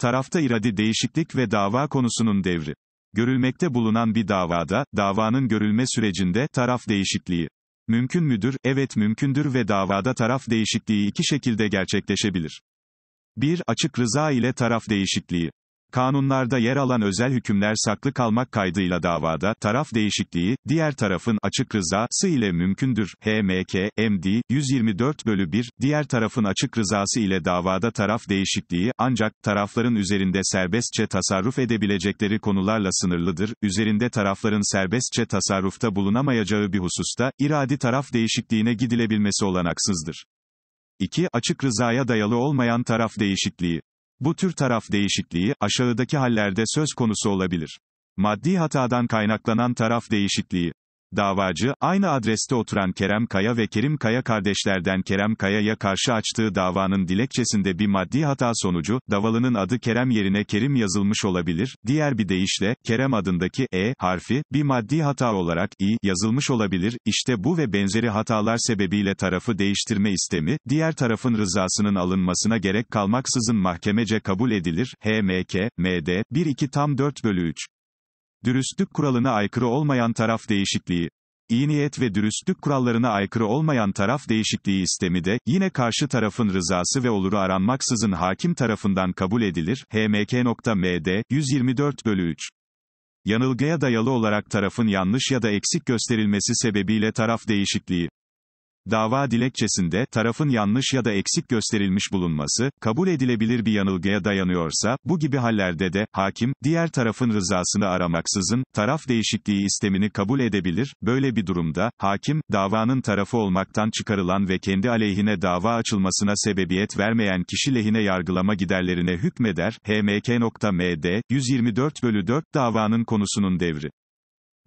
Tarafta iradi değişiklik ve dava konusunun devri. Görülmekte bulunan bir davada, davanın görülme sürecinde, taraf değişikliği. Mümkün müdür? Evet mümkündür ve davada taraf değişikliği iki şekilde gerçekleşebilir. 1. Açık rıza ile taraf değişikliği. Kanunlarda yer alan özel hükümler saklı kalmak kaydıyla davada, taraf değişikliği, diğer tarafın açık rızası ile mümkündür. HMK, MD, 124 bölü 1, diğer tarafın açık rızası ile davada taraf değişikliği, ancak, tarafların üzerinde serbestçe tasarruf edebilecekleri konularla sınırlıdır, üzerinde tarafların serbestçe tasarrufta bulunamayacağı bir hususta, iradi taraf değişikliğine gidilebilmesi olanaksızdır. 2. Açık rızaya dayalı olmayan taraf değişikliği. Bu tür taraf değişikliği, aşağıdaki hallerde söz konusu olabilir. Maddi hatadan kaynaklanan taraf değişikliği. Davacı, aynı adreste oturan Kerem Kaya ve Kerim Kaya kardeşlerden Kerem Kaya'ya karşı açtığı davanın dilekçesinde bir maddi hata sonucu, davalının adı Kerem yerine Kerim yazılmış olabilir, diğer bir deyişle, Kerem adındaki E harfi, bir maddi hata olarak İ yazılmış olabilir, İşte bu ve benzeri hatalar sebebiyle tarafı değiştirme istemi, diğer tarafın rızasının alınmasına gerek kalmaksızın mahkemece kabul edilir, HMK, MD, 1-2 tam 4 bölü 3. Dürüstlük kuralına aykırı olmayan taraf değişikliği. İyi niyet ve dürüstlük kurallarına aykırı olmayan taraf değişikliği istemi de, yine karşı tarafın rızası ve oluru aranmaksızın hakim tarafından kabul edilir, HMK.md, 124 bölü 3. Yanılgıya dayalı olarak tarafın yanlış ya da eksik gösterilmesi sebebiyle taraf değişikliği Dava dilekçesinde, tarafın yanlış ya da eksik gösterilmiş bulunması, kabul edilebilir bir yanılgıya dayanıyorsa, bu gibi hallerde de, hakim, diğer tarafın rızasını aramaksızın, taraf değişikliği istemini kabul edebilir, böyle bir durumda, hakim, davanın tarafı olmaktan çıkarılan ve kendi aleyhine dava açılmasına sebebiyet vermeyen kişi lehine yargılama giderlerine hükmeder, hmk.md, 124 bölü 4 davanın konusunun devri.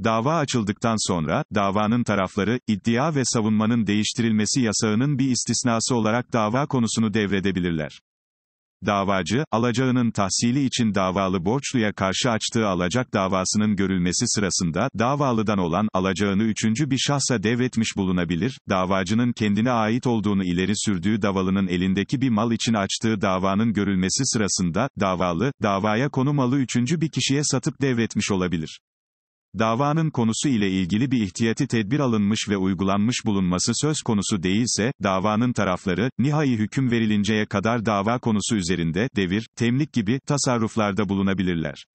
Dava açıldıktan sonra, davanın tarafları, iddia ve savunmanın değiştirilmesi yasağının bir istisnası olarak dava konusunu devredebilirler. Davacı, alacağının tahsili için davalı borçluya karşı açtığı alacak davasının görülmesi sırasında, davalıdan olan, alacağını üçüncü bir şahsa devretmiş bulunabilir, davacının kendine ait olduğunu ileri sürdüğü davalının elindeki bir mal için açtığı davanın görülmesi sırasında, davalı, davaya konu malı üçüncü bir kişiye satıp devretmiş olabilir davanın konusu ile ilgili bir ihtiyati tedbir alınmış ve uygulanmış bulunması söz konusu değilse, davanın tarafları, nihai hüküm verilinceye kadar dava konusu üzerinde, devir, temlik gibi, tasarruflarda bulunabilirler.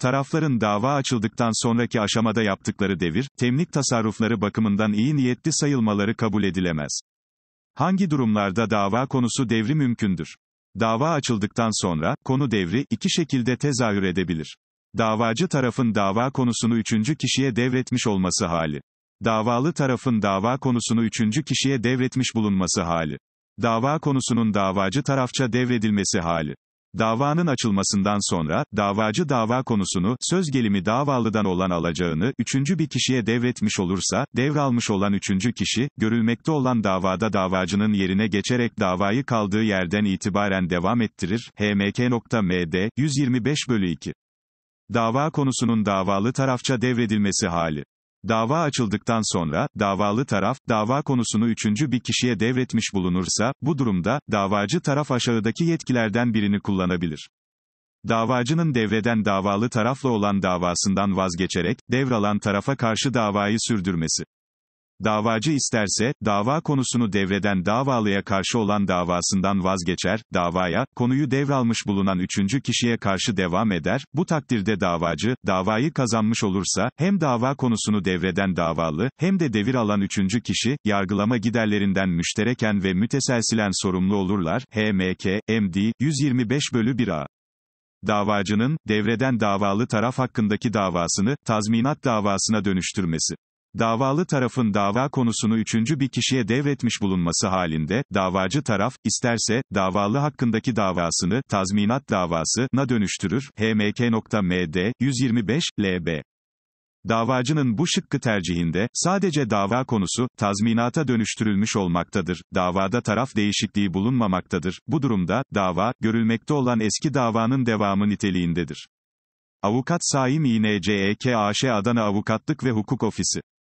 Tarafların dava açıldıktan sonraki aşamada yaptıkları devir, temlik tasarrufları bakımından iyi niyetli sayılmaları kabul edilemez. Hangi durumlarda dava konusu devri mümkündür? Dava açıldıktan sonra, konu devri, iki şekilde tezahür edebilir davacı tarafın dava konusunu üçüncü kişiye devretmiş olması hali. Davalı tarafın dava konusunu üçüncü kişiye devretmiş bulunması hali. Dava konusunun davacı tarafça devredilmesi hali. Davanın açılmasından sonra, davacı dava konusunu, söz gelimi davalıdan olan alacağını, üçüncü bir kişiye devretmiş olursa, devralmış olan üçüncü kişi, görülmekte olan davada davacının yerine geçerek davayı kaldığı yerden itibaren devam ettirir. HMK.md, 125 bölü 2. Dava konusunun davalı tarafça devredilmesi hali. Dava açıldıktan sonra, davalı taraf, dava konusunu üçüncü bir kişiye devretmiş bulunursa, bu durumda, davacı taraf aşağıdaki yetkilerden birini kullanabilir. Davacının devreden davalı tarafla olan davasından vazgeçerek, devralan tarafa karşı davayı sürdürmesi. Davacı isterse, dava konusunu devreden davalıya karşı olan davasından vazgeçer, davaya, konuyu devralmış bulunan üçüncü kişiye karşı devam eder, bu takdirde davacı, davayı kazanmış olursa, hem dava konusunu devreden davalı, hem de devir alan üçüncü kişi, yargılama giderlerinden müştereken ve müteselsilen sorumlu olurlar, HMK, MD, 125 bölü 1A davacının, devreden davalı taraf hakkındaki davasını, tazminat davasına dönüştürmesi. Davalı tarafın dava konusunu üçüncü bir kişiye devretmiş bulunması halinde, davacı taraf, isterse, davalı hakkındaki davasını, tazminat davası, na dönüştürür, hmk.md, 125, lb. Davacının bu şıkkı tercihinde, sadece dava konusu, tazminata dönüştürülmüş olmaktadır, davada taraf değişikliği bulunmamaktadır, bu durumda, dava, görülmekte olan eski davanın devamı niteliğindedir. Avukat Saim İNCEKAŞ Adana Avukatlık ve Hukuk Ofisi